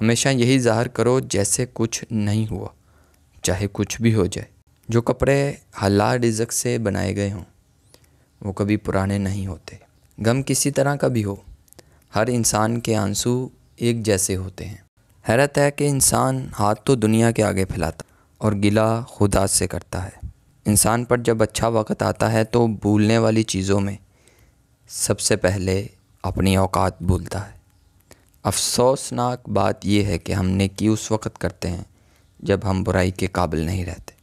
हमेशा यही ज़ाहिर करो जैसे कुछ नहीं हुआ चाहे कुछ भी हो जाए जो कपड़े हल्ला रिजक से बनाए गए हों वो कभी पुराने नहीं होते गम किसी तरह का भी हो हर इंसान के आंसू एक जैसे होते हैं हैरत है कि इंसान हाथ तो दुनिया के आगे फैलाता और गिला खुदा से करता है इंसान पर जब अच्छा वक्त आता है तो भूलने वाली चीज़ों में सबसे पहले अपनी औकात भूलता है अफ़सोसनाक बात यह है कि हम नेकी उस वक़्त करते हैं जब हम बुराई के काबिल नहीं रहते